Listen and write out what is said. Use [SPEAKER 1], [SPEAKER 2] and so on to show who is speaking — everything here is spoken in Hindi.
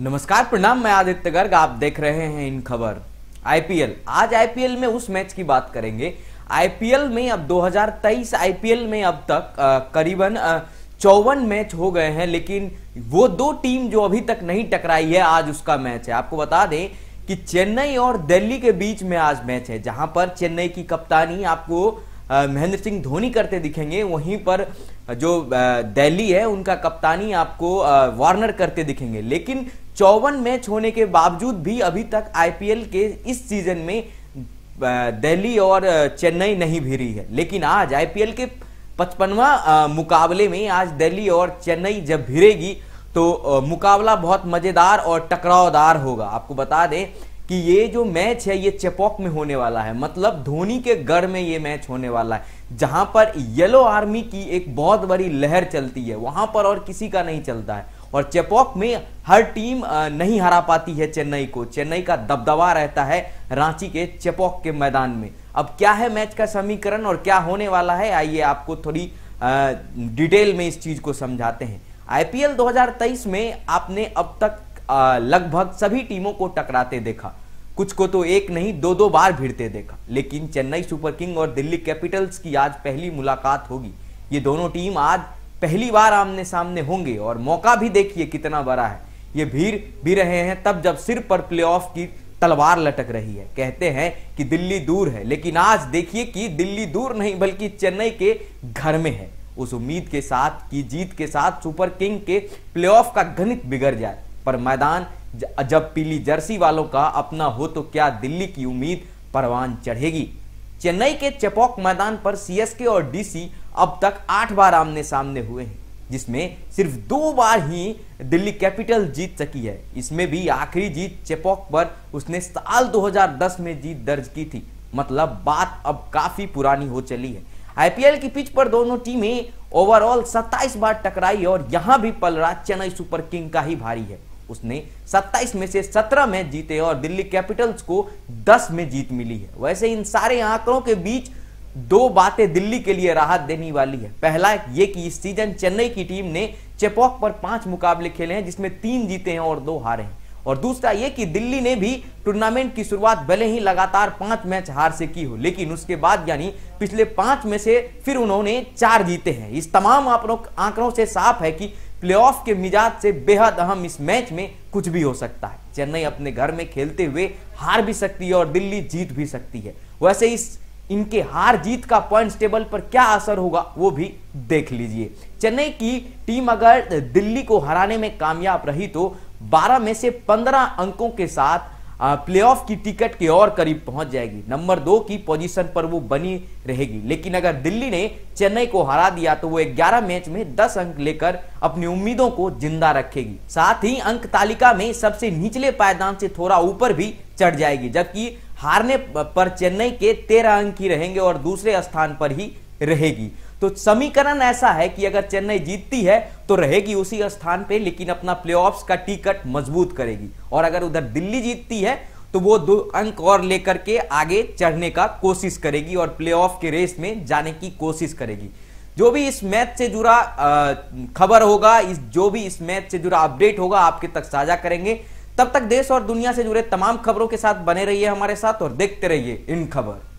[SPEAKER 1] नमस्कार प्रणाम मैं आदित्य गर्ग आप देख रहे हैं इन खबर आईपीएल आज आईपीएल में उस मैच की बात करेंगे आईपीएल में अब 2023 आईपीएल में अब तक आ, करीबन चौवन मैच हो गए हैं लेकिन वो दो टीम जो अभी तक नहीं टकराई है आज उसका मैच है आपको बता दें कि चेन्नई और दिल्ली के बीच में आज मैच है जहां पर चेन्नई की कप्तानी आपको महेंद्र सिंह धोनी करते दिखेंगे वहीं पर जो दिल्ली है उनका कप्तानी आपको वार्नर करते दिखेंगे लेकिन चौवन मैच होने के बावजूद भी अभी तक आईपीएल के इस सीजन में दिल्ली और चेन्नई नहीं भिरी है लेकिन आज आईपीएल के पचपनवा मुकाबले में आज दिल्ली और चेन्नई जब भिरेगी तो मुकाबला बहुत मज़ेदार और टकरावदार होगा आपको बता दें कि ये जो मैच है ये चेपॉक में होने वाला है मतलब धोनी के गढ़ में ये मैच होने वाला है जहां पर येलो आर्मी की एक बहुत बड़ी लहर चलती है वहां पर और किसी का नहीं चलता है और चेपॉक में हर टीम नहीं हरा पाती है चेन्नई को चेन्नई का दबदबा रहता है रांची के चेपॉक के मैदान में अब क्या है मैच का समीकरण और क्या होने वाला है आइए आपको थोड़ी डिटेल में इस चीज को समझाते हैं आईपीएल 2023 में आपने अब तक लगभग सभी टीमों को टकराते देखा कुछ को तो एक नहीं दो दो बार भिड़ते देखा लेकिन चेन्नई सुपर किंग और दिल्ली कैपिटल्स की आज पहली मुलाकात होगी ये दोनों टीम आज पहली बार आमने सामने होंगे और मौका भी देखिए कितना बड़ा है ये भीड़ भी रहे हैं तब जब सिर पर प्लेऑफ की तलवार लटक रही है कहते हैं कि दिल्ली दूर है लेकिन आज देखिए कि दिल्ली दूर नहीं बल्कि चेन्नई के घर में है उस उम्मीद के साथ कि जीत के साथ सुपर किंग के प्लेऑफ का गणित बिगड़ जाए पर मैदान जब पीली जर्सी वालों का अपना हो तो क्या दिल्ली की उम्मीद परवान चढ़ेगी चेन्नई के चपोक मैदान पर सीएसके और डीसी अब तक आठ बार आमने सामने हुए हैं जिसमें सिर्फ दो बार ही दिल्ली कैपिटल जीत सकी है इसमें भी आखिरी जीत चेपोक पर उसने साल 2010 में जीत दर्ज की थी मतलब बात अब काफी पुरानी हो चली है आईपीएल की पिच पर दोनों टीमें ओवरऑल 27 बार टकराई और यहां भी पलरा चेन्नई सुपर किंग का ही भारी है उसने 27 में से 17 में जीते और दिल्ली कैपिटल्स को 10 में जीत मिली है वैसे इन सारे आंकड़ों के बीच दो बातें दिल्ली के लिए राहत देने वाली है पहला ये कि इस सीजन चेन्नई की टीम ने चेपॉक पर पांच मुकाबले खेले हैं जिसमें तीन जीते हैं और दो हारे हैं और दूसरा ये कि दिल्ली ने भी टूर्नामेंट की शुरुआत भले ही लगातार पांच मैच हार से की हो लेकिन उसके बाद यानी पिछले पांच में से फिर उन्होंने चार जीते हैं इस तमाम आंकड़ों से साफ है कि प्लेऑफ के मिजाज से बेहद अहम इस मैच में कुछ भी हो सकता है चेन्नई अपने घर में खेलते हुए हार भी सकती है और दिल्ली जीत भी सकती है वैसे इस इनके हार जीत का पॉइंट्स टेबल पर क्या असर होगा वो भी देख लीजिए चेन्नई की टीम अगर दिल्ली को हराने में कामयाब रही तो 12 में से 15 अंकों के साथ प्लेऑफ की टिकट के और करीब पहुंच जाएगी नंबर दो की पोजीशन पर वो बनी रहेगी लेकिन अगर दिल्ली ने चेन्नई को हरा दिया तो वो 11 मैच में 10 अंक लेकर अपनी उम्मीदों को जिंदा रखेगी साथ ही अंक तालिका में सबसे निचले पायदान से थोड़ा ऊपर भी चढ़ जाएगी जबकि हारने पर चेन्नई के 13 अंक ही रहेंगे और दूसरे स्थान पर ही रहेगी तो समीकरण ऐसा है कि अगर चेन्नई जीतती है तो रहेगी उसी स्थान पे लेकिन अपना प्लेऑफ्स का टिकट मजबूत करेगी और अगर उधर दिल्ली जीतती है तो वो दो अंक और लेकर के आगे चढ़ने का कोशिश करेगी और प्लेऑफ के रेस में जाने की कोशिश करेगी जो भी इस मैच से जुड़ा खबर होगा इस जो भी इस मैच से जुड़ा अपडेट होगा आपके तक साझा करेंगे तब तक देश और दुनिया से जुड़े तमाम खबरों के साथ बने रहिए हमारे साथ और देखते रहिए इन खबर